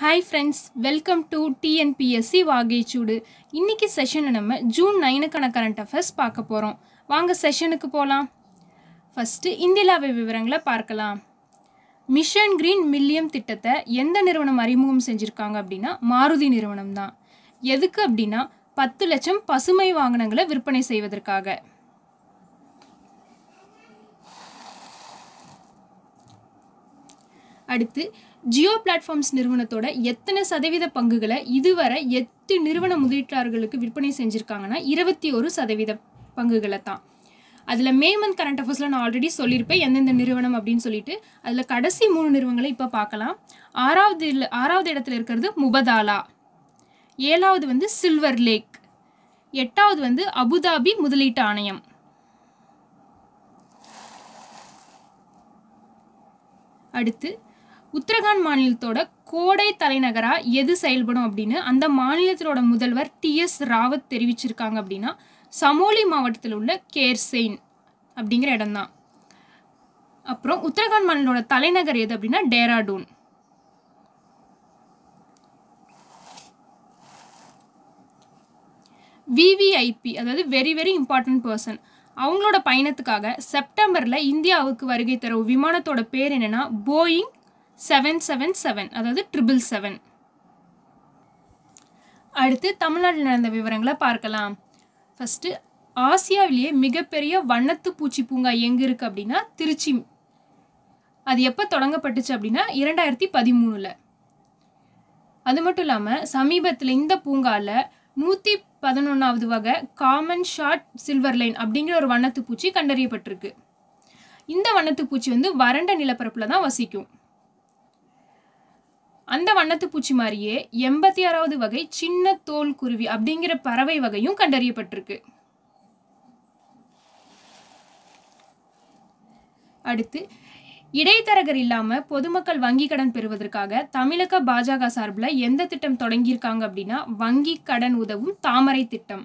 hi friends welcome to TNPSC வாகைச்சூடு இன்றைக்கி செஷனை நம்ம ஜூன் நைனுக்கான கரண்ட் அஃபேர்ஸ் பார்க்க போகிறோம் வாங்க செஷனுக்கு போகலாம் ஃபஸ்ட்டு இந்திலாவை விவரங்களை பார்க்கலாம் மிஷன் க்ரீன் மில்லியம் திட்டத்தை எந்த நிறுவனம் அறிமுகம் செஞ்சுருக்காங்க அப்படின்னா மாருதி நிறுவனம் தான் எதுக்கு அப்படின்னா பத்து லட்சம் பசுமை வாகனங்களை விற்பனை செய்வதற்காக அடுத்து ஜியோ பிளாட்ஃபார்ம்ஸ் நிறுவனத்தோட எத்தனை சதவீத பங்குகளை இதுவரை எட்டு நிறுவன முதலீட்டாளர்களுக்கு விற்பனை செஞ்சுருக்காங்கன்னா இருபத்தி ஒரு சதவீத பங்குகளை தான் அதில் மே மந்த் கரண்ட் அஃபேர்ஸில் நான் ஆல்ரெடி சொல்லியிருப்பேன் எந்தெந்த நிறுவனம் அப்படின்னு சொல்லிட்டு அதில் கடைசி மூணு நிறுவனங்களை இப்போ பார்க்கலாம் ஆறாவது ஆறாவது இடத்துல இருக்கிறது முபதாலா ஏழாவது வந்து சில்வர் லேக் எட்டாவது வந்து அபுதாபி முதலீட்டு ஆணையம் அடுத்து உத்தரகாண்ட் மாநிலத்தோட கோடை தலைநகராக எது செயல்படும் அப்படின்னு அந்த மாநிலத்திலோட முதல்வர் டிஎஸ் ராவத் தெரிவிச்சிருக்காங்க அப்படின்னா சமோலி மாவட்டத்தில் உள்ள கேர்சேன் அப்படிங்கிற இடம்தான் அப்புறம் உத்தரகாண்ட் மாநிலோட தலைநகர் எது அப்படின்னா டேராடூன் விவிஐபி அதாவது வெரி வெரி இம்பார்ட்டன்ட் பர்சன் அவங்களோட பயணத்துக்காக செப்டம்பரில் இந்தியாவுக்கு வருகை தரும் விமானத்தோட பேர் என்னென்னா போயிங் செவன் செவன் செவன் அதாவது ட்ரிபிள் செவன் அடுத்து தமிழ்நாட்டில் நடந்த விவரங்களை பார்க்கலாம் ஃபஸ்ட்டு ஆசியாவிலேயே மிகப்பெரிய வண்ணத்து பூச்சி பூங்கா எங்கே இருக்குது அப்படின்னா திருச்சி அது எப்போ தொடங்கப்பட்டுச்சு அப்படின்னா இரண்டாயிரத்தி பதிமூணில் அது மட்டும் இல்லாமல் சமீபத்தில் இந்த பூங்காவில் நூற்றி பதினொன்றாவது வகை காமன் ஷார்ட் சில்வர் லைன் அப்படிங்கிற ஒரு வண்ணத்து பூச்சி கண்டறியப்பட்டிருக்கு இந்த வண்ணத்து பூச்சி வந்து வறண்ட நிலப்பரப்பில் தான் வசிக்கும் அந்த வண்ணத்து பூச்சி மாதிரியே எண்பத்தி ஆறாவது வகை சின்ன தோல் குருவி அப்படிங்கிற பறவை வகையும் கண்டறியப்பட்டிருக்கு அடுத்து இடைத்தரகர் இல்லாமல் பொதுமக்கள் வங்கி கடன் பெறுவதற்காக தமிழக பாஜக சார்பில் எந்த திட்டம் தொடங்கியிருக்காங்க அப்படின்னா வங்கி கடன் உதவும் தாமரை திட்டம்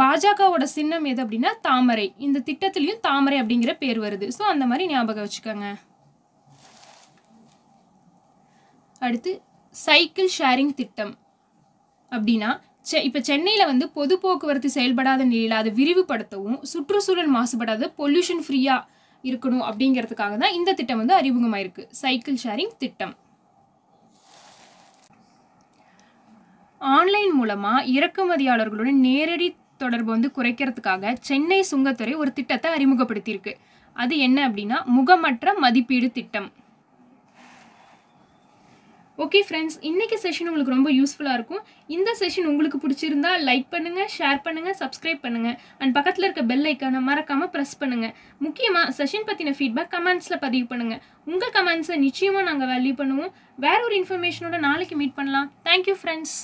பாஜகவோட சின்னம் எது அப்படின்னா தாமரை இந்த திட்டத்திலையும் தாமரை அப்படிங்கிற பேர் வருது ஸோ அந்த மாதிரி ஞாபகம் வச்சுக்கோங்க அடுத்து சைக்கிள் ஷேரிங் திட்டம் அப்படின்னா செ இப்போ சென்னையில் வந்து பொது போக்குவரத்து செயல்படாத நிலையில் அதை விரிவுபடுத்தவும் சுற்றுச்சூழல் மாசுபடாத பொல்யூஷன் ஃப்ரீயாக இருக்கணும் அப்படிங்கிறதுக்காக தான் இந்த திட்டம் வந்து அறிமுகமாயிருக்கு சைக்கிள் ஷேரிங் திட்டம் ஆன்லைன் மூலமாக இறக்குமதியாளர்களுடன் நேரடி தொடர்பு வந்து குறைக்கிறதுக்காக சென்னை சுங்கத்துறை ஒரு திட்டத்தை அறிமுகப்படுத்தியிருக்கு அது என்ன அப்படின்னா முகமற்ற மதிப்பீடு திட்டம் ஓகே ஃப்ரெண்ட்ஸ் இன்றைக்கி செஷன் உங்களுக்கு ரொம்ப யூஸ்ஃபுல்லாக இருக்கும் இந்த செஷன் உங்களுக்கு பிடிச்சிருந்தா லைக் பண்ணுங்கள் ஷேர் பண்ணுங்கள் சப்ஸ்கிரைப் பண்ணுங்கள் அண்ட் பக்கத்தில் இருக்க பெல் ஐக்கானை மறக்காமல் ப்ரெஸ் பண்ணுங்கள் முக்கியமாக செஷன் பற்றின ஃபீட்பேக் கமெண்ட்ஸில் பதிவு பண்ணுங்கள் உங்கள் கமெண்ட்ஸை நிச்சயமாக நாங்கள் வேல்யூ பண்ணுவோம் வேற ஒரு இன்ஃபர்மேஷனோட நாளைக்கு மீட் பண்ணலாம் தேங்க்யூ ஃப்ரெண்ட்ஸ்